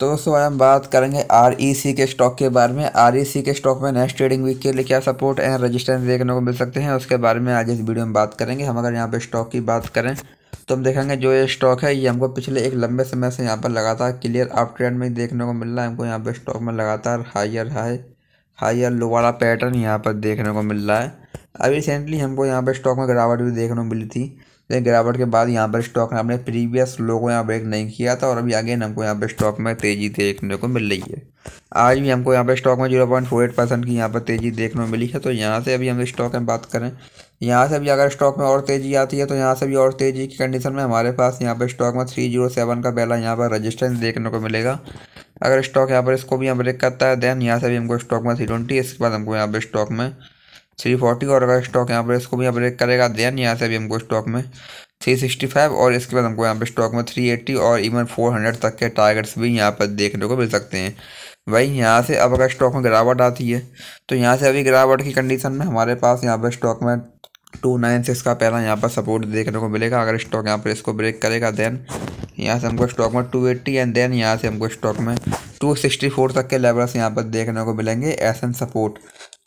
तो दोस्तों आज हम बात करेंगे आर ई सी के स्टॉक के बारे में आर ई सी के स्टॉक में नेक्स्ट ट्रेडिंग वीक के लिए क्या सपोर्ट एंड रेजिस्टेंस देखने को मिल सकते हैं उसके बारे में आज इस वीडियो में बात करेंगे हम अगर यहाँ पे स्टॉक की बात करें तो हम देखेंगे जो ये स्टॉक है ये हमको पिछले एक लंबे समय से यहाँ पर लगातार क्लियर अप ट्रेंड में देखने को मिल रहा है हमको यहाँ पर स्टॉक में लगातार हाइयर हाई हायर वाला पैटर्न यहाँ पर देखने को मिल रहा है अभी रिसेंटली हमको यहाँ पर स्टॉक में गिरावट भी देखने को मिली थी लेकिन गिरावट के बाद यहाँ पर स्टॉक ने अपने प्रीवियस लो को यहाँ ब्रेक नहीं किया था और अभी अगेन हमको यहाँ पर स्टॉक में तेज़ी देखने को मिल रही है आज भी हमको यहाँ पर स्टॉक में zero point four eight percent की यहाँ पर तेज़ी देखने को मिली है तो यहाँ से अभी हम स्टॉक में बात करें यहाँ से भी अगर स्टॉक में और तेज़ी आती है तो यहाँ से भी और तेज़ी की कंडीशन में हमारे पास यहाँ पर स्टॉक में थ्री जीरो सेवन का पहला यहाँ पर रजिस्टेंस देखने को मिलेगा अगर स्टॉक यहाँ पर इसको भी यहाँ ब्रेक करता है देन यहाँ से भी हमको स्टॉक में थ्री ट्वेंटी इसके बाद हमको यहाँ पर स्टॉक में थ्री फोर्टी और अगर स्टॉक यहाँ पर इसको भी यहाँ ब्रेक करेगा देन यहाँ से अभी हमको स्टॉक में थ्री सिक्सटी फाइव और इसके बाद हमको यहाँ पे स्टॉक में थ्री एट्टी और इवन फोर हंड्रेड तक के टारगेट्स भी यहाँ पर देखने को मिल सकते हैं वही यहाँ से अब अगर स्टॉक में गिरावट आती है तो यहाँ से अभी गिरावट की कंडीशन में हमारे पास यहाँ पर स्टॉक में टू नाइन सिक्स का पहला यहाँ पर सपोर्ट देखने को मिलेगा अगर स्टॉक यहाँ पर इसको ब्रेक करेगा देन यहाँ से हमको स्टॉक में टू एट्टी एंड देन यहाँ से हमको स्टॉक में टू सिक्सटी फोर तक के लेवल्स यहाँ पर देखने को मिलेंगे एस एन सपोर्ट